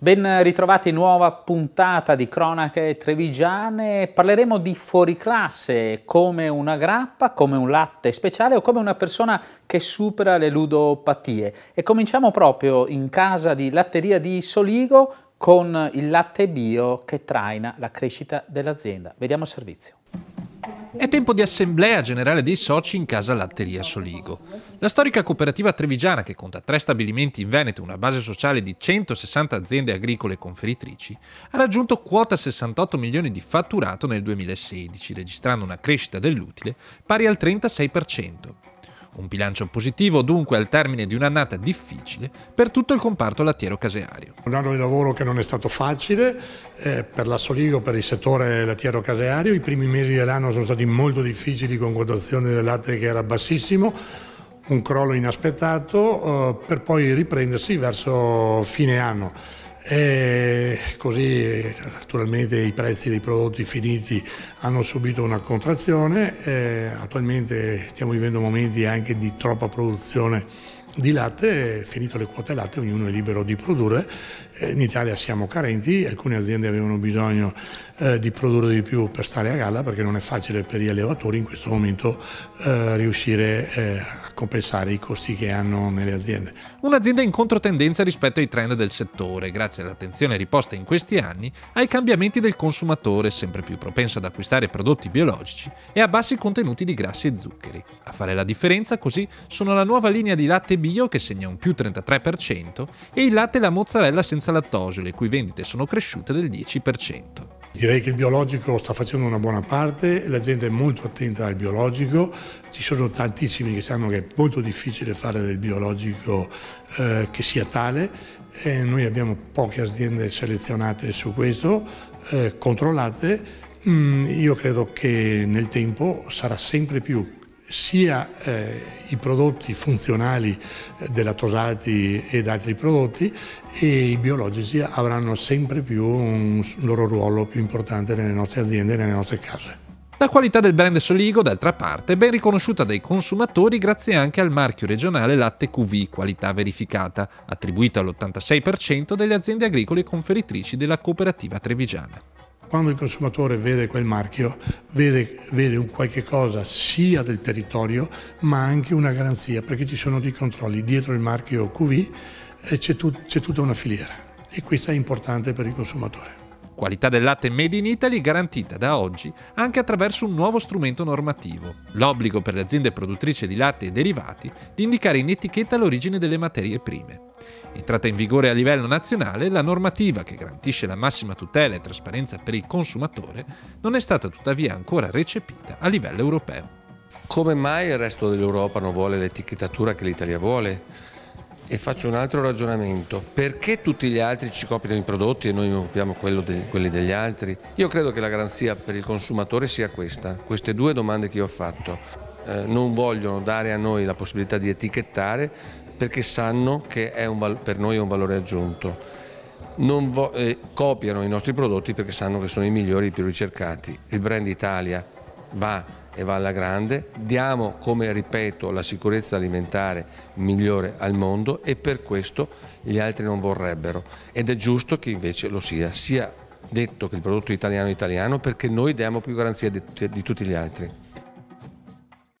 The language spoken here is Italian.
Ben ritrovati, nuova puntata di Cronache Trevigiane. Parleremo di fuoriclasse come una grappa, come un latte speciale o come una persona che supera le ludopatie. E cominciamo proprio in casa di Latteria di Soligo con il latte bio che traina la crescita dell'azienda. Vediamo il servizio. È tempo di assemblea generale dei soci in casa Latteria Soligo. La storica cooperativa trevigiana, che conta tre stabilimenti in Veneto e una base sociale di 160 aziende agricole conferitrici, ha raggiunto quota 68 milioni di fatturato nel 2016, registrando una crescita dell'utile pari al 36%. Un bilancio positivo dunque al termine di un'annata difficile per tutto il comparto lattiero-caseario. Un anno di lavoro che non è stato facile eh, per la Soligo, per il settore lattiero-caseario. I primi mesi dell'anno sono stati molto difficili con quotazione del latte che era bassissimo un crollo inaspettato eh, per poi riprendersi verso fine anno. E eh, così naturalmente i prezzi dei prodotti finiti hanno subito una contrazione, eh, attualmente stiamo vivendo momenti anche di troppa produzione di latte, finito le quote latte, ognuno è libero di produrre. Eh, in Italia siamo carenti, alcune aziende avevano bisogno eh, di produrre di più per stare a galla perché non è facile per gli allevatori in questo momento eh, riuscire eh, a compensare i costi che hanno nelle aziende. Un'azienda in controtendenza rispetto ai trend del settore, grazie all'attenzione riposta in questi anni ai cambiamenti del consumatore sempre più propenso ad acquistare prodotti biologici e a bassi contenuti di grassi e zuccheri. A fare la differenza così sono la nuova linea di latte bio bio che segna un più 33% e il latte e la mozzarella senza lattosio, le cui vendite sono cresciute del 10%. Direi che il biologico sta facendo una buona parte, la gente è molto attenta al biologico, ci sono tantissimi che sanno che è molto difficile fare del biologico eh, che sia tale, eh, noi abbiamo poche aziende selezionate su questo, eh, controllate, mm, io credo che nel tempo sarà sempre più sia eh, i prodotti funzionali eh, della Tosati ed altri prodotti e i biologici avranno sempre più un loro ruolo più importante nelle nostre aziende e nelle nostre case. La qualità del brand Soligo, d'altra parte, è ben riconosciuta dai consumatori grazie anche al marchio regionale latte QV, qualità verificata, attribuita all'86% delle aziende agricole conferitrici della cooperativa trevigiana. Quando il consumatore vede quel marchio, vede, vede un qualche cosa sia del territorio, ma anche una garanzia, perché ci sono dei controlli. Dietro il marchio QV c'è, tut, c'è tutta una filiera e questo è importante per il consumatore. Qualità del latte made in Italy garantita da oggi anche attraverso un nuovo strumento normativo, l'obbligo per le aziende produttrici di latte e derivati di indicare in etichetta l'origine delle materie prime. Entrata in vigore a livello nazionale, la normativa che garantisce la massima tutela e trasparenza per il consumatore non è stata tuttavia ancora recepita a livello europeo. Come mai il resto dell'Europa non vuole l'etichettatura che l'Italia vuole? E faccio un altro ragionamento. Perché tutti gli altri ci copiano i prodotti e noi non copiamo quelli degli altri? Io credo che la garanzia per il consumatore sia questa, queste due domande che io ho fatto. Eh, non vogliono dare a noi la possibilità di etichettare perché sanno che un, per noi è un valore aggiunto. Vo, eh, copiano i nostri prodotti perché sanno che sono i migliori, i più ricercati. Il brand Italia va e va alla grande, diamo come ripeto la sicurezza alimentare migliore al mondo e per questo gli altri non vorrebbero ed è giusto che invece lo sia, sia detto che il prodotto italiano è italiano perché noi diamo più garanzia di, di tutti gli altri.